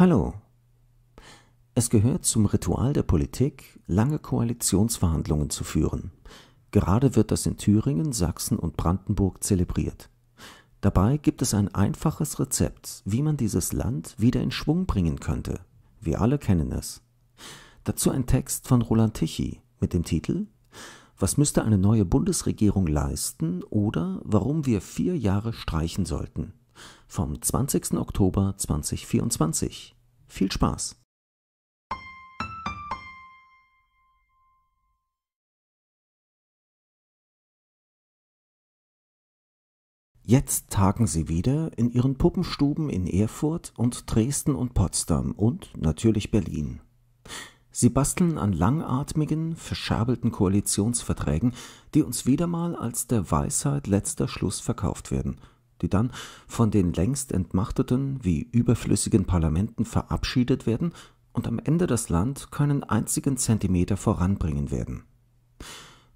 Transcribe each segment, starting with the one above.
Hallo. Es gehört zum Ritual der Politik, lange Koalitionsverhandlungen zu führen. Gerade wird das in Thüringen, Sachsen und Brandenburg zelebriert. Dabei gibt es ein einfaches Rezept, wie man dieses Land wieder in Schwung bringen könnte. Wir alle kennen es. Dazu ein Text von Roland Tichy mit dem Titel Was müsste eine neue Bundesregierung leisten oder warum wir vier Jahre streichen sollten vom 20. Oktober 2024. Viel Spaß! Jetzt tagen sie wieder in ihren Puppenstuben in Erfurt und Dresden und Potsdam und natürlich Berlin. Sie basteln an langatmigen, verschabelten Koalitionsverträgen, die uns wieder mal als der Weisheit letzter Schluss verkauft werden die dann von den längst entmachteten wie überflüssigen Parlamenten verabschiedet werden und am Ende das Land keinen einzigen Zentimeter voranbringen werden.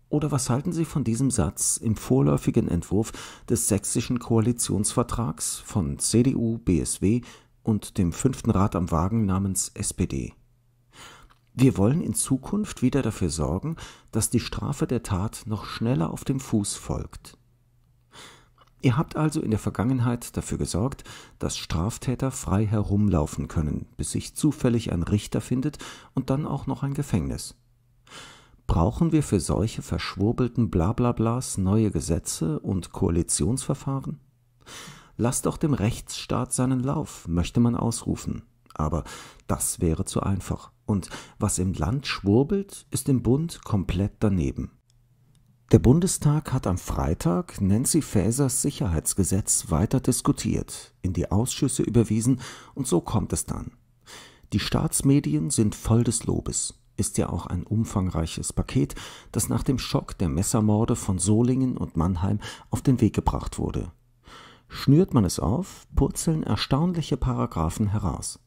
Oder was halten Sie von diesem Satz im vorläufigen Entwurf des sächsischen Koalitionsvertrags von CDU, BSW und dem fünften Rat am Wagen namens SPD? Wir wollen in Zukunft wieder dafür sorgen, dass die Strafe der Tat noch schneller auf dem Fuß folgt. Ihr habt also in der Vergangenheit dafür gesorgt, dass Straftäter frei herumlaufen können, bis sich zufällig ein Richter findet und dann auch noch ein Gefängnis. Brauchen wir für solche verschwurbelten Blablablas neue Gesetze und Koalitionsverfahren? Lasst doch dem Rechtsstaat seinen Lauf, möchte man ausrufen. Aber das wäre zu einfach. Und was im Land schwurbelt, ist im Bund komplett daneben. Der Bundestag hat am Freitag Nancy Faesers Sicherheitsgesetz weiter diskutiert, in die Ausschüsse überwiesen und so kommt es dann. Die Staatsmedien sind voll des Lobes. Ist ja auch ein umfangreiches Paket, das nach dem Schock der Messermorde von Solingen und Mannheim auf den Weg gebracht wurde. Schnürt man es auf, purzeln erstaunliche Paragraphen heraus.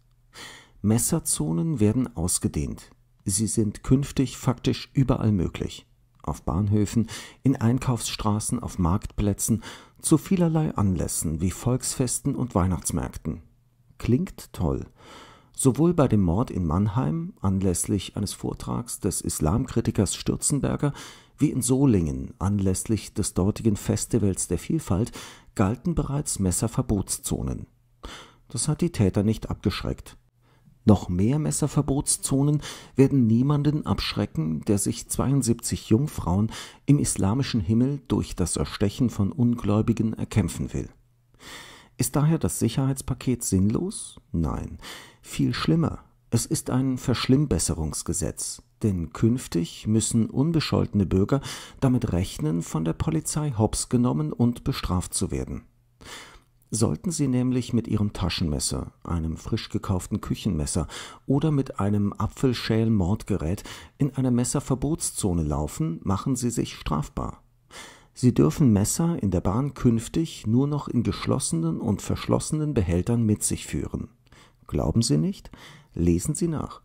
Messerzonen werden ausgedehnt. Sie sind künftig faktisch überall möglich auf Bahnhöfen, in Einkaufsstraßen, auf Marktplätzen, zu vielerlei Anlässen wie Volksfesten und Weihnachtsmärkten. Klingt toll. Sowohl bei dem Mord in Mannheim anlässlich eines Vortrags des Islamkritikers Stürzenberger wie in Solingen anlässlich des dortigen Festivals der Vielfalt galten bereits Messerverbotszonen. Das hat die Täter nicht abgeschreckt. Noch mehr Messerverbotszonen werden niemanden abschrecken, der sich 72 Jungfrauen im islamischen Himmel durch das Erstechen von Ungläubigen erkämpfen will. Ist daher das Sicherheitspaket sinnlos? Nein. Viel schlimmer, es ist ein Verschlimmbesserungsgesetz, denn künftig müssen unbescholtene Bürger damit rechnen, von der Polizei hops genommen und bestraft zu werden. Sollten Sie nämlich mit Ihrem Taschenmesser, einem frisch gekauften Küchenmesser oder mit einem Apfelschäl-Mordgerät in einer Messerverbotszone laufen, machen Sie sich strafbar. Sie dürfen Messer in der Bahn künftig nur noch in geschlossenen und verschlossenen Behältern mit sich führen. Glauben Sie nicht? Lesen Sie nach.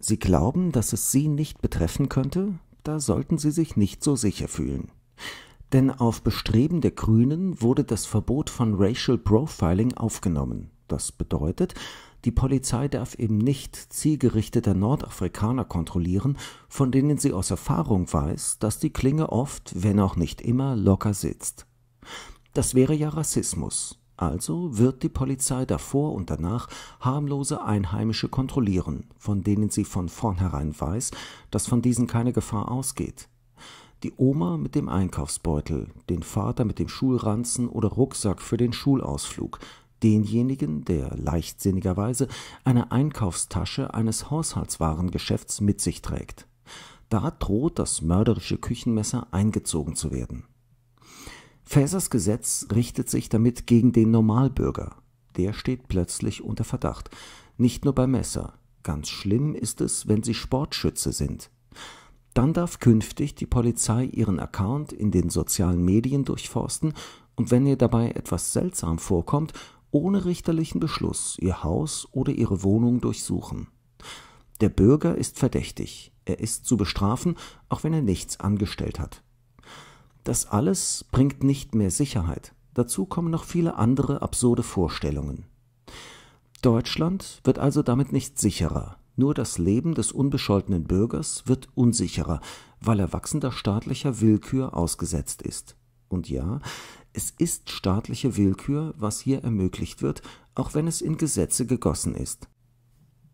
Sie glauben, dass es Sie nicht betreffen könnte? Da sollten Sie sich nicht so sicher fühlen. Denn auf Bestreben der Grünen wurde das Verbot von Racial Profiling aufgenommen. Das bedeutet, die Polizei darf eben nicht zielgerichteter Nordafrikaner kontrollieren, von denen sie aus Erfahrung weiß, dass die Klinge oft, wenn auch nicht immer, locker sitzt. Das wäre ja Rassismus. Also wird die Polizei davor und danach harmlose Einheimische kontrollieren, von denen sie von vornherein weiß, dass von diesen keine Gefahr ausgeht die Oma mit dem Einkaufsbeutel, den Vater mit dem Schulranzen oder Rucksack für den Schulausflug, denjenigen, der leichtsinnigerweise eine Einkaufstasche eines Haushaltswarengeschäfts mit sich trägt. Da droht das mörderische Küchenmesser eingezogen zu werden. Fäsers Gesetz richtet sich damit gegen den Normalbürger. Der steht plötzlich unter Verdacht. Nicht nur beim Messer. Ganz schlimm ist es, wenn sie Sportschütze sind. Dann darf künftig die Polizei Ihren Account in den sozialen Medien durchforsten und wenn ihr dabei etwas seltsam vorkommt, ohne richterlichen Beschluss Ihr Haus oder Ihre Wohnung durchsuchen. Der Bürger ist verdächtig, er ist zu bestrafen, auch wenn er nichts angestellt hat. Das alles bringt nicht mehr Sicherheit. Dazu kommen noch viele andere absurde Vorstellungen. Deutschland wird also damit nicht sicherer, nur das Leben des unbescholtenen Bürgers wird unsicherer, weil er wachsender staatlicher Willkür ausgesetzt ist. Und ja, es ist staatliche Willkür, was hier ermöglicht wird, auch wenn es in Gesetze gegossen ist.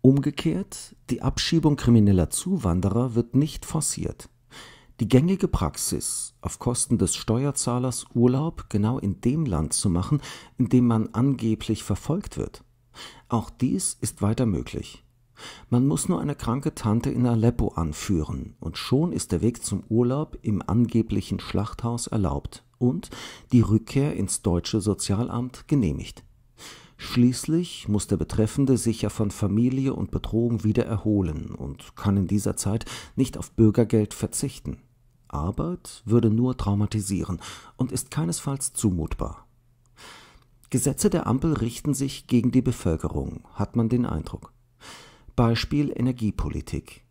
Umgekehrt, die Abschiebung krimineller Zuwanderer wird nicht forciert. Die gängige Praxis, auf Kosten des Steuerzahlers Urlaub genau in dem Land zu machen, in dem man angeblich verfolgt wird, auch dies ist weiter möglich. Man muss nur eine kranke Tante in Aleppo anführen, und schon ist der Weg zum Urlaub im angeblichen Schlachthaus erlaubt und die Rückkehr ins deutsche Sozialamt genehmigt. Schließlich muss der Betreffende sich ja von Familie und Bedrohung wieder erholen und kann in dieser Zeit nicht auf Bürgergeld verzichten. Arbeit würde nur traumatisieren und ist keinesfalls zumutbar. Gesetze der Ampel richten sich gegen die Bevölkerung, hat man den Eindruck. Beispiel Energiepolitik.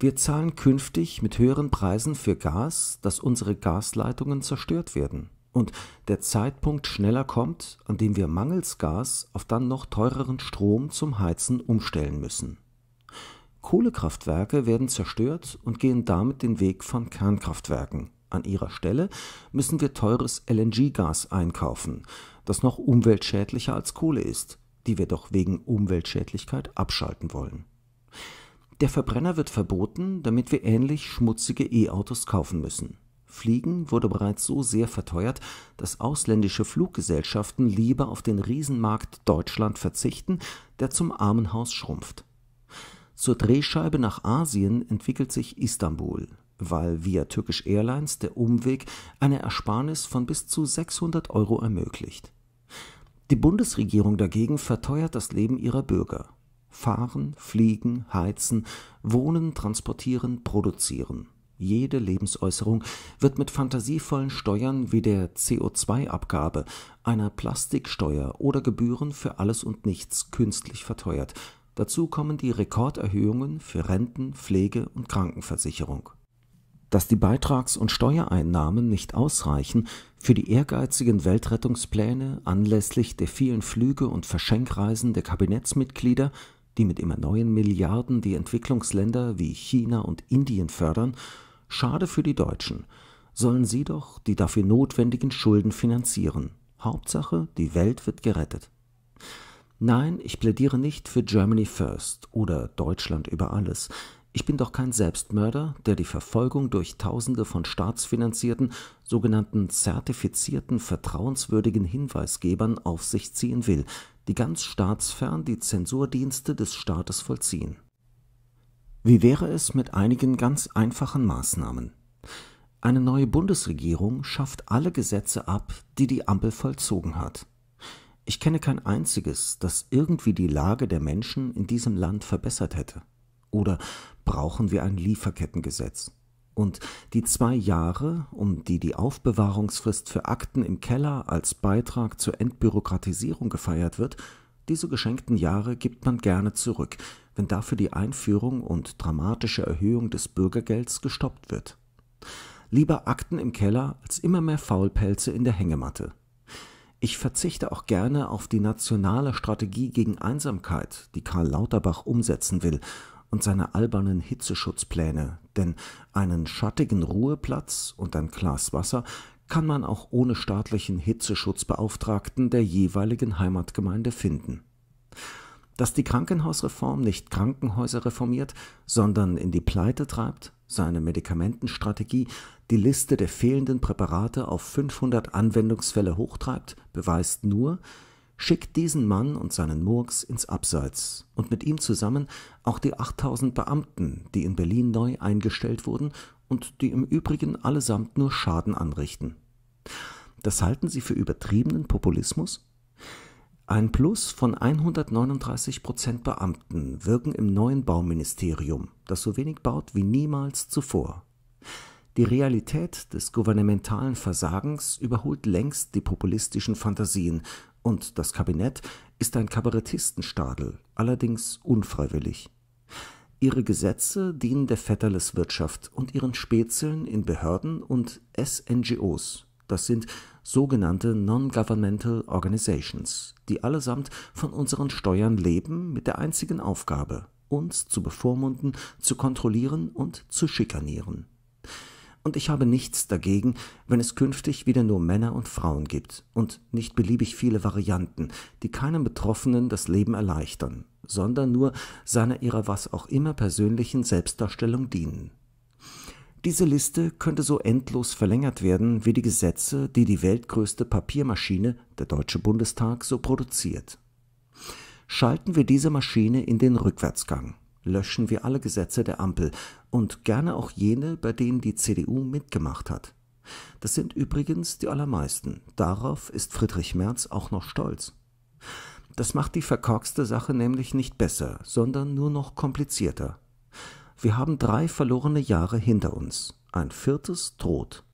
Wir zahlen künftig mit höheren Preisen für Gas, dass unsere Gasleitungen zerstört werden und der Zeitpunkt schneller kommt, an dem wir mangels Gas auf dann noch teureren Strom zum Heizen umstellen müssen. Kohlekraftwerke werden zerstört und gehen damit den Weg von Kernkraftwerken. An ihrer Stelle müssen wir teures LNG-Gas einkaufen, das noch umweltschädlicher als Kohle ist die wir doch wegen Umweltschädlichkeit abschalten wollen. Der Verbrenner wird verboten, damit wir ähnlich schmutzige E-Autos kaufen müssen. Fliegen wurde bereits so sehr verteuert, dass ausländische Fluggesellschaften lieber auf den Riesenmarkt Deutschland verzichten, der zum Armenhaus schrumpft. Zur Drehscheibe nach Asien entwickelt sich Istanbul, weil via Turkish Airlines der Umweg eine Ersparnis von bis zu 600 Euro ermöglicht. Die Bundesregierung dagegen verteuert das Leben ihrer Bürger. Fahren, fliegen, heizen, wohnen, transportieren, produzieren. Jede Lebensäußerung wird mit fantasievollen Steuern wie der CO2-Abgabe, einer Plastiksteuer oder Gebühren für alles und nichts künstlich verteuert. Dazu kommen die Rekorderhöhungen für Renten, Pflege und Krankenversicherung dass die Beitrags- und Steuereinnahmen nicht ausreichen, für die ehrgeizigen Weltrettungspläne anlässlich der vielen Flüge und Verschenkreisen der Kabinettsmitglieder, die mit immer neuen Milliarden die Entwicklungsländer wie China und Indien fördern, schade für die Deutschen, sollen sie doch die dafür notwendigen Schulden finanzieren. Hauptsache, die Welt wird gerettet. Nein, ich plädiere nicht für Germany First oder Deutschland über alles. Ich bin doch kein Selbstmörder, der die Verfolgung durch Tausende von staatsfinanzierten, sogenannten zertifizierten, vertrauenswürdigen Hinweisgebern auf sich ziehen will, die ganz staatsfern die Zensurdienste des Staates vollziehen. Wie wäre es mit einigen ganz einfachen Maßnahmen? Eine neue Bundesregierung schafft alle Gesetze ab, die die Ampel vollzogen hat. Ich kenne kein einziges, das irgendwie die Lage der Menschen in diesem Land verbessert hätte. Oder brauchen wir ein Lieferkettengesetz. Und die zwei Jahre, um die die Aufbewahrungsfrist für Akten im Keller als Beitrag zur Entbürokratisierung gefeiert wird, diese geschenkten Jahre gibt man gerne zurück, wenn dafür die Einführung und dramatische Erhöhung des Bürgergelds gestoppt wird. Lieber Akten im Keller als immer mehr Faulpelze in der Hängematte. Ich verzichte auch gerne auf die nationale Strategie gegen Einsamkeit, die Karl Lauterbach umsetzen will und seine albernen Hitzeschutzpläne, denn einen schattigen Ruheplatz und ein Glas Wasser kann man auch ohne staatlichen Hitzeschutzbeauftragten der jeweiligen Heimatgemeinde finden. Dass die Krankenhausreform nicht Krankenhäuser reformiert, sondern in die Pleite treibt, seine Medikamentenstrategie die Liste der fehlenden Präparate auf 500 Anwendungsfälle hochtreibt, beweist nur, schickt diesen Mann und seinen Murks ins Abseits und mit ihm zusammen auch die 8000 Beamten, die in Berlin neu eingestellt wurden und die im Übrigen allesamt nur Schaden anrichten. Das halten Sie für übertriebenen Populismus? Ein Plus von 139 Prozent Beamten wirken im neuen Bauministerium, das so wenig baut wie niemals zuvor. Die Realität des gouvernementalen Versagens überholt längst die populistischen Fantasien und das Kabinett ist ein Kabarettistenstadel, allerdings unfreiwillig. Ihre Gesetze dienen der Vetterles-Wirtschaft und ihren Spätzeln in Behörden und SNGOs, das sind sogenannte Non-Governmental Organizations, die allesamt von unseren Steuern leben mit der einzigen Aufgabe, uns zu bevormunden, zu kontrollieren und zu schikanieren und ich habe nichts dagegen, wenn es künftig wieder nur Männer und Frauen gibt und nicht beliebig viele Varianten, die keinem Betroffenen das Leben erleichtern, sondern nur seiner ihrer was auch immer persönlichen Selbstdarstellung dienen. Diese Liste könnte so endlos verlängert werden wie die Gesetze, die die weltgrößte Papiermaschine, der Deutsche Bundestag, so produziert. Schalten wir diese Maschine in den Rückwärtsgang löschen wir alle Gesetze der Ampel und gerne auch jene, bei denen die CDU mitgemacht hat. Das sind übrigens die allermeisten. Darauf ist Friedrich Merz auch noch stolz. Das macht die verkorkste Sache nämlich nicht besser, sondern nur noch komplizierter. Wir haben drei verlorene Jahre hinter uns. Ein viertes droht.